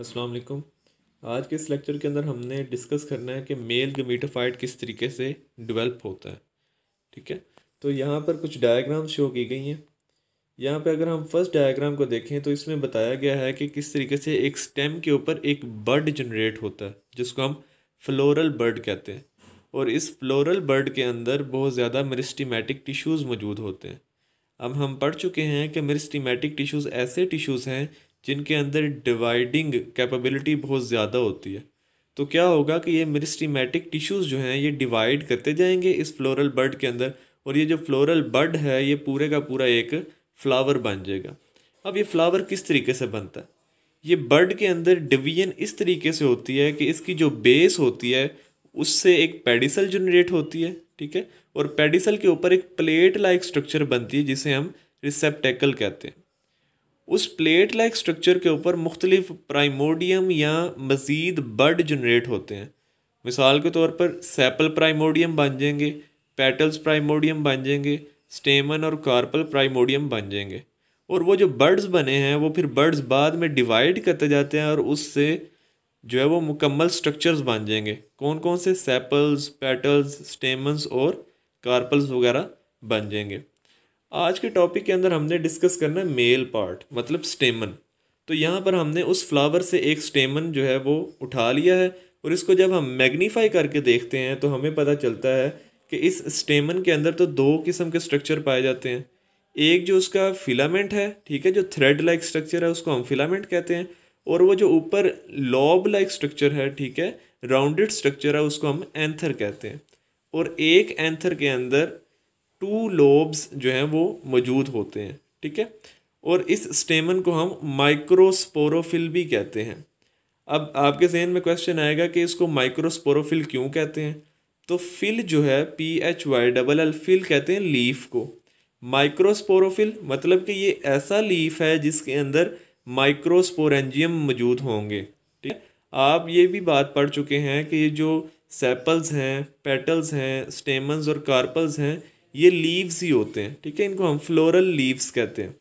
अस्सलाम वालेकुम आज के इस लेक्चर के अंदर हमने डिस्कस करना है कि मेल गमीटोफाइट किस तरीके से डेवलप होता है ठीक है तो यहाँ पर कुछ डायग्राम शो की गई हैं यहाँ पे अगर हम फर्स्ट डायग्राम को देखें तो इसमें बताया गया है कि किस तरीके से एक स्टेम के ऊपर एक बर्ड जनरेट होता है जिसको हम फ्लोरल बर्ड कहते हैं और इस फ्लोरल बर्ड के अंदर बहुत ज़्यादा मरिस्टीमेटिक टिश्यूज़ मौजूद होते हैं अब हम पढ़ चुके हैं कि मेरिस्टीमेटिक टिश्यूज़ ऐसे टिश्यूज़ हैं जिनके अंदर डिवाइडिंग कैपेबिलिटी बहुत ज़्यादा होती है तो क्या होगा कि ये मेरिस्टीमेटिक टिश्यूज़ जो हैं ये डिवाइड करते जाएंगे इस फ्लोरल बर्ड के अंदर और ये जो फ्लोरल बर्ड है ये पूरे का पूरा एक फ्लावर बन जाएगा अब ये फ्लावर किस तरीके से बनता है ये बर्ड के अंदर डिवीजन इस तरीके से होती है कि इसकी जो बेस होती है उससे एक पेडिसल जनरेट होती है ठीक है और पेडिसल के ऊपर एक प्लेट लाइक स्ट्रक्चर बनती है जिसे हम रिसेप्टेकल कहते हैं उस प्लेट लाइक स्ट्रक्चर के ऊपर मुख्तलिफ प्राइमोडियम या मज़ीद बर्ड जनरेट होते हैं मिसाल के तौर पर सेपल प्राइमोडियम बन जाएंगे पेटल्स प्राइमोडियम बन जाएंगे स्टेमन और कार्पल प्राइमोडियम बन जाएंगे और वो जो बर्ड्स बने हैं वो फिर बर्ड्स बाद में डिवाइड करते जाते हैं और उससे जो है वो मुकम्मल स्ट्रक्चर्स बन जाएंगे कौन कौन से सेपल्स पेटल्स स्टेमन्स और कार्पल्स वगैरह बन जाएंगे आज के टॉपिक के अंदर हमने डिस्कस करना है मेल पार्ट मतलब स्टेमन तो यहाँ पर हमने उस फ्लावर से एक स्टेमन जो है वो उठा लिया है और इसको जब हम मैग्नीफाई करके देखते हैं तो हमें पता चलता है कि इस स्टेमन के अंदर तो दो किस्म के स्ट्रक्चर पाए जाते हैं एक जो उसका फिलामेंट है ठीक है जो थ्रेड लाइक स्ट्रक्चर है उसको हम फिलामेंट कहते हैं और वो जो ऊपर लॉब लाइक स्ट्रक्चर है ठीक है राउंडेड स्ट्रक्चर है उसको हम एंथर कहते हैं और एक एंथर के अंदर टू लोब्स जो हैं वो मौजूद होते हैं ठीक है और इस स्टेमन को हम माइक्रोस्पोरोफिल भी कहते हैं अब आपके जहन में क्वेश्चन आएगा कि इसको माइक्रोस्पोरोफिल क्यों कहते हैं तो फिल जो है P H Y double L phyll कहते हैं लीफ को माइक्रोस्पोरोफिल मतलब कि ये ऐसा लीफ है जिसके अंदर माइक्रोस्पोरेंजियम मौजूद होंगे ठीक है आप ये भी बात पढ़ चुके हैं कि ये जो सेपल्स हैं पेटल्स हैं स्टेमन्स और कार्पल्स हैं ये लीव्स ही होते हैं ठीक है इनको हम फ्लोरल लीव्स कहते हैं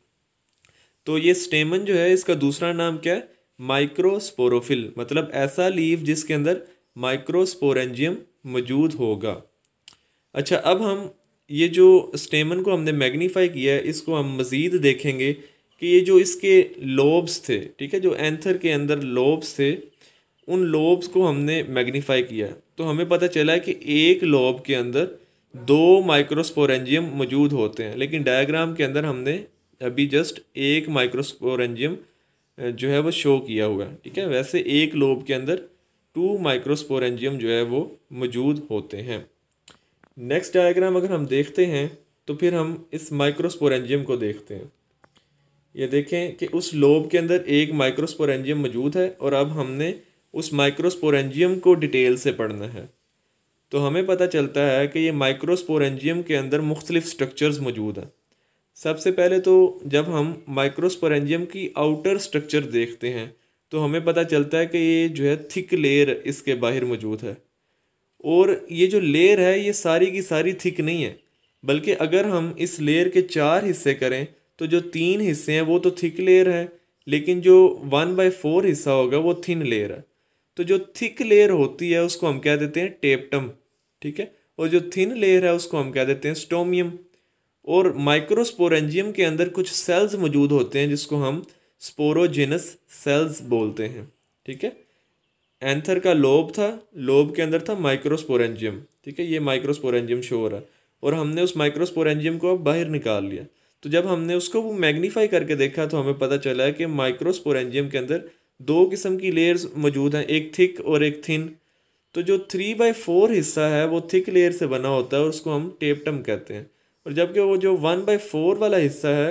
तो ये स्टेमन जो है इसका दूसरा नाम क्या है माइक्रोस्पोरोफिल मतलब ऐसा लीव जिसके अंदर माइक्रोस्पोरेंजियम मौजूद होगा अच्छा अब हम ये जो स्टेमन को हमने मैग्नीफाई किया है इसको हम मज़ीद देखेंगे कि ये जो इसके लोब्स थे ठीक है जो एंथर के अंदर लोब्स थे उन लोब्स को हमने मैग्नीफाई किया तो हमें पता चला है कि एक लोब के अंदर दो माइक्रोस्पोरेंजियम मौजूद होते हैं लेकिन डायग्राम के अंदर हमने अभी जस्ट एक माइक्रोस्पोरेंजियम जो है वो शो किया हुआ है ठीक है वैसे एक लोब के अंदर टू माइक्रोस्पोरेंजियम जो है वो मौजूद होते हैं नेक्स्ट डायग्राम अगर हम देखते हैं तो फिर हम इस माइक्रोस्पोरेंजियम को देखते हैं ये देखें कि उस लोब के अंदर एक माइक्रोस्पोरेंजियम मौजूद है और अब हमने उस माइक्रोस्पोरेंजियम को डिटेल से पढ़ना है तो हमें पता चलता है कि ये माइक्रोस्पोरेंजियम के अंदर मुख्तलिफ स्ट्रक्चर्स मौजूद हैं सबसे पहले तो जब हम माइक्रोस्पोरेंजियम की आउटर स्ट्रक्चर देखते हैं तो हमें पता चलता है कि ये जो है थिक लेयर इसके बाहर मौजूद है और ये जो लेयर है ये सारी की सारी थिक नहीं है बल्कि अगर हम इस लेयर के चार हिस्से करें तो जो तीन हिस्से हैं वो तो थिक लेयर है लेकिन जो वन बाई फोर हिस्सा होगा वो थिन लेयर है तो जो थिक लेयर होती है उसको हम कह देते हैं टेपटम ठीक है और जो थिन लेयर है उसको हम कह देते हैं स्टोमियम और माइक्रोस्पोरेंजियम के अंदर कुछ सेल्स मौजूद होते हैं जिसको हम स्पोरोजेनस सेल्स बोलते हैं ठीक है एंथर का लोब था लोब के अंदर था माइक्रोस्पोरेंजियम ठीक है ये माइक्रोस्पोरेंजियम शो हो रहा और हमने उस माइक्रोस्पोरेंजियम को अब बाहर निकाल लिया तो जब हमने उसको वो मैग्नीफाई करके देखा तो हमें पता चला कि माइक्रोस्पोरेंजियम के अंदर दो किस्म की लेयर्स मौजूद हैं एक थिक और एक थिन तो जो थ्री बाई फोर हिस्सा है वो थिक लेयर से बना होता है और उसको हम टेपटम कहते हैं और जबकि वो जो वन बाई फोर वाला हिस्सा है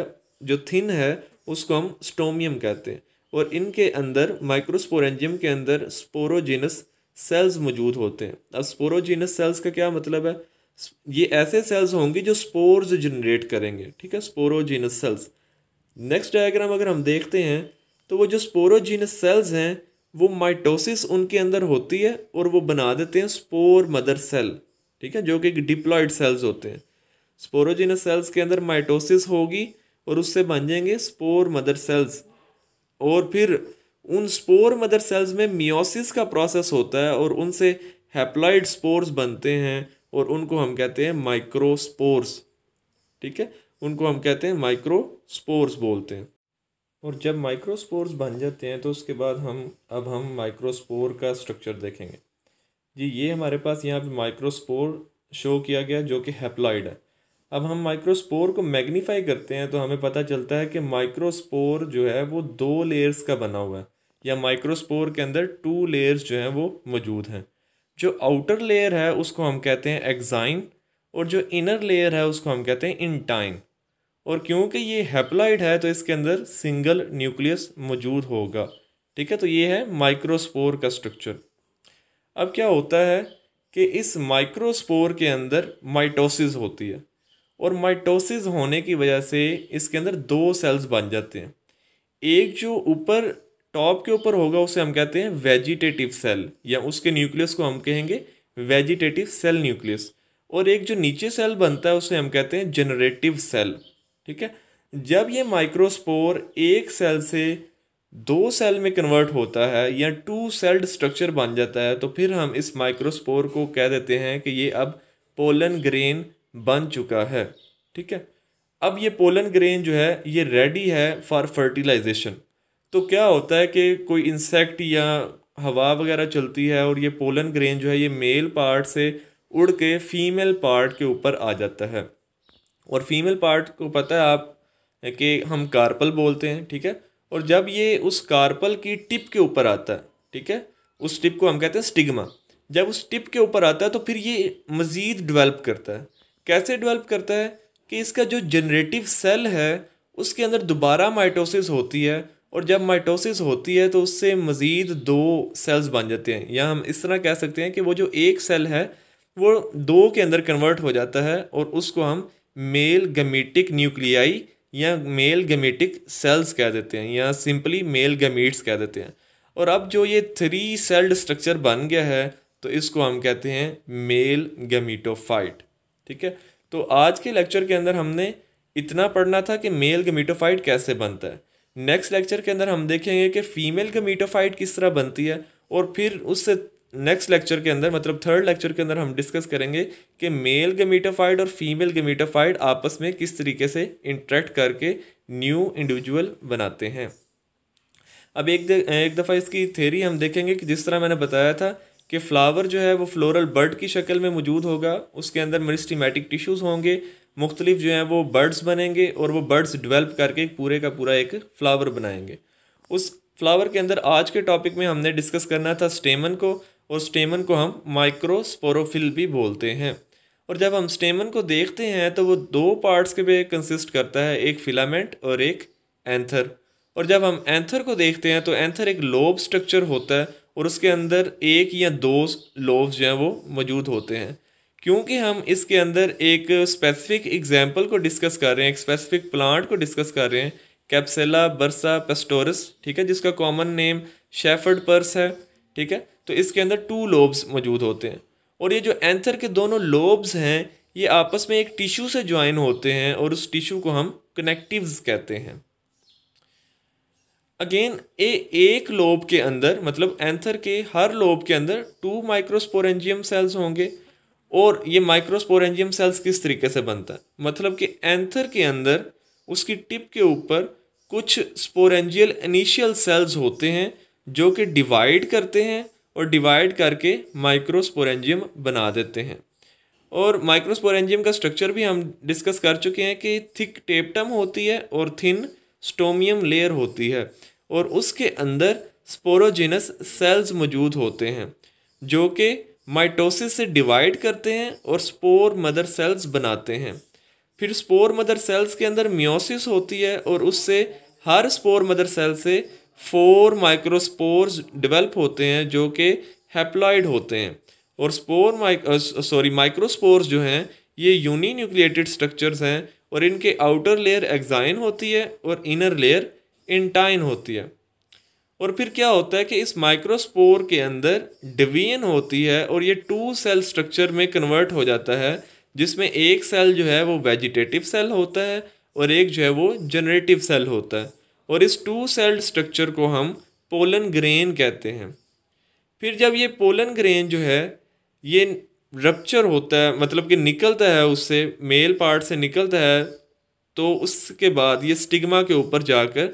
जो थिन है उसको हम स्टोमियम कहते हैं और इनके अंदर माइक्रोस्पोरेंजियम के अंदर स्पोरोजिनस सेल्स मौजूद होते हैं अब स्पोरोजिनस सेल्स का क्या मतलब है ये ऐसे सेल्स होंगी जो स्पोर्स जनरेट करेंगे ठीक है स्पोरोजिनस सेल्स नेक्स्ट डायग्राम अगर हम देखते हैं तो वो जो स्पोरोजिनस सेल्स हैं वो माइटोसिस उनके अंदर होती है और वो बना देते हैं स्पोर मदर सेल ठीक है जो कि डिप्लॉयड सेल्स होते हैं स्पोरोजिनस सेल्स के अंदर माइटोसिस होगी और उससे बन जाएंगे स्पोर मदर सेल्स और फिर उन स्पोर मदर सेल्स में मियोसिस का प्रोसेस होता है और उनसे हैप्लॉइड स्पोर्स बनते हैं और उनको हम कहते हैं माइक्रोस्पोर्स ठीक है उनको हम कहते हैं माइक्रोस्पोर्स बोलते हैं और जब माइक्रोस्पोर्स बन जाते हैं तो उसके बाद हम अब हम माइक्रोस्पोर का स्ट्रक्चर देखेंगे जी ये हमारे पास यहाँ पे माइक्रोस्पोर शो किया गया जो कि हैप्लॉइड है अब हम माइक्रोस्पोर को मैग्नीफाई करते हैं तो हमें पता चलता है कि माइक्रोस्पोर जो है वो दो लेयर्स का बना हुआ है या माइक्रोस्पोर के अंदर टू लेयर्स जो हैं वो मौजूद हैं जो आउटर लेयर है उसको हम कहते हैं एग्जाइन और जो इनर लेयर है उसको हम कहते हैं इंटाइन और क्योंकि ये हैप्लाइड है तो इसके अंदर सिंगल न्यूक्लियस मौजूद होगा ठीक है तो ये है माइक्रोस्पोर का स्ट्रक्चर अब क्या होता है कि इस माइक्रोस्पोर के अंदर माइटोसिस होती है और माइटोसिस होने की वजह से इसके अंदर दो सेल्स बन जाते हैं एक जो ऊपर टॉप के ऊपर होगा उसे हम कहते हैं वेजिटेटिव सेल या उसके न्यूक्लियस को हम कहेंगे वेजिटेटिव सेल न्यूक्लियस और एक जो नीचे सेल बनता है उसे हम कहते हैं जनरेटिव सेल ठीक है जब ये माइक्रोस्पोर एक सेल से दो सेल में कन्वर्ट होता है या टू सेल्ड स्ट्रक्चर बन जाता है तो फिर हम इस माइक्रोस्पोर को कह देते हैं कि ये अब पोलन ग्रेन बन चुका है ठीक है अब ये पोलन ग्रेन जो है ये रेडी है फॉर फर्टिलाइजेशन तो क्या होता है कि कोई इंसेक्ट या हवा वगैरह चलती है और ये पोलन ग्रेन जो है ये मेल पार्ट से उड़ के फीमेल पार्ट के ऊपर आ जाता है और फीमेल पार्ट को पता है आप कि हम कार्पल बोलते हैं ठीक है और जब ये उस कार्पल की टिप के ऊपर आता है ठीक है उस टिप को हम कहते हैं स्टिग्मा जब उस टिप के ऊपर आता है तो फिर ये मज़ीद डेवलप करता है कैसे डेवलप करता है कि इसका जो जनरेटिव सेल है उसके अंदर दोबारा माइटोसिस होती है और जब माइटोसिस होती है तो उससे मज़ीद दो सेल्स बन जाते हैं या हम इस तरह कह सकते हैं कि वो जो एक सेल है वो दो के अंदर कन्वर्ट हो जाता है और उसको हम मेल गमीटिक न्यूक्लियाई या मेल गमेटिक सेल्स कह देते हैं या सिंपली मेल गमीट्स कह देते हैं और अब जो ये थ्री सेल्ड स्ट्रक्चर बन गया है तो इसको हम कहते हैं मेल गमीटोफाइट ठीक है तो आज के लेक्चर के अंदर हमने इतना पढ़ना था कि मेल गमीटोफाइट कैसे बनता है नेक्स्ट लेक्चर के अंदर हम देखेंगे कि फ़ीमेल गमीटोफाइट किस तरह बनती है और फिर उससे नेक्स्ट लेक्चर के अंदर मतलब थर्ड लेक्चर के अंदर हम डिस्कस करेंगे कि मेल गेमीटोफाइड और फीमेल गेमीटोफाइड आपस में किस तरीके से इंट्रैक्ट करके न्यू इंडिविजुअल बनाते हैं अब एक एक दफ़ा इसकी थेरी हम देखेंगे कि जिस तरह मैंने बताया था कि फ्लावर जो है वो फ्लोरल बर्ड की शक्ल में मौजूद होगा उसके अंदर मरिस्टीमेटिक टिश्यूज़ होंगे मुख्तलिफ जो हैं वो बर्ड्स बनेंगे और वो बर्ड्स डिवेल्प करके पूरे का पूरा एक फ्लावर बनाएंगे उस फ्लावर के अंदर आज के टॉपिक में हमने डिस्कस करना था स्टेमन को और स्टेमन को हम माइक्रोस्पोरोफिल भी बोलते हैं और जब हम स्टेमन को देखते हैं तो वो दो पार्ट्स के भी कंसिस्ट करता है एक फिलामेंट और एक एंथर और जब हम एंथर को देखते हैं तो एंथर एक लोब स्ट्रक्चर होता है और उसके अंदर एक या दो लोब्स जो हैं वो मौजूद होते हैं क्योंकि हम इसके अंदर एक स्पेसिफिक एग्जाम्पल को डिस्कस कर रहे हैं एक स्पेसिफिक प्लांट को डिस्कस कर रहे हैं कैप्सेला बरसा पेस्टोरस ठीक है जिसका कॉमन नेम शेफर्ड पर्स है ठीक है तो इसके अंदर टू लोब्स मौजूद होते हैं और ये जो एंथर के दोनों लोब्स हैं ये आपस में एक टिश्यू से ज्वाइन होते हैं और उस टिश्यू को हम कनेक्टिव्स कहते हैं अगेन ए एक लोब के अंदर मतलब एंथर के हर लोब के अंदर टू माइक्रोस्पोरेंजियम सेल्स होंगे और ये माइक्रोस्पोरेंजियम सेल्स किस तरीके से बनता है मतलब कि एंथर के अंदर उसकी टिप के ऊपर कुछ स्पोरेंजियल इनिशियल सेल्स होते हैं जो कि डिवाइड करते हैं और डिवाइड करके माइक्रोस्पोरेंजियम बना देते हैं और माइक्रोस्पोरेंजियम का स्ट्रक्चर भी हम डिस्कस कर चुके हैं कि थिक टेपटम होती है और थिन स्टोमियम लेयर होती है और उसके अंदर स्पोरोजिनस सेल्स मौजूद होते हैं जो कि माइटोसिस से डिवाइड करते हैं और स्पोर मदर सेल्स बनाते हैं फिर स्पोर मदर सेल्स के अंदर मियोसिस होती है और उससे हर स्पोर मदर सेल से फोर माइक्रोस्पोर्स डेवलप होते हैं जो कि हैप्लॉइड होते हैं और स्पोर माइक सॉरी माइक्रोस्पोर्स जो हैं ये यूनी न्यूक्लिएटेड स्ट्रक्चर्स हैं और इनके आउटर लेयर एग्जाइन होती है और इनर लेयर इंटाइन होती है और फिर क्या होता है कि इस माइक्रोस्पोर के अंदर डिवीजन होती है और ये टू सेल स्ट्रक्चर में कन्वर्ट हो जाता है जिसमें एक सेल जो है वो वेजिटेटिव सेल होता है और एक जो है वो जनरेटिव सेल होता है और इस टू सेल्ड स्ट्रक्चर को हम पोलन ग्रेन कहते हैं फिर जब ये पोलन ग्रेन जो है ये रप्चर होता है मतलब कि निकलता है उससे मेल पार्ट से निकलता है तो उसके बाद ये स्टिग्मा के ऊपर जाकर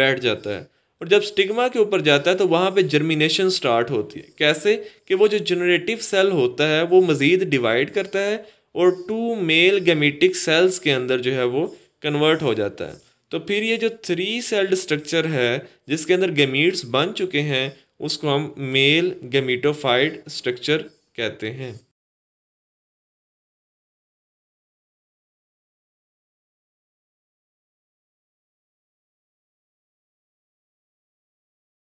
बैठ जाता है और जब स्टिग्मा के ऊपर जाता है तो वहाँ पे जर्मिनेशन स्टार्ट होती है कैसे कि वो जो जनरेटिव सेल होता है वो मज़ीद डिवाइड करता है और टू मेल गेमेटिक सेल्स के अंदर जो है वो कन्वर्ट हो जाता है तो फिर ये जो थ्री सेल्ड स्ट्रक्चर है जिसके अंदर गेमीट्स बन चुके हैं उसको हम मेल गेमीटोफाइड स्ट्रक्चर कहते हैं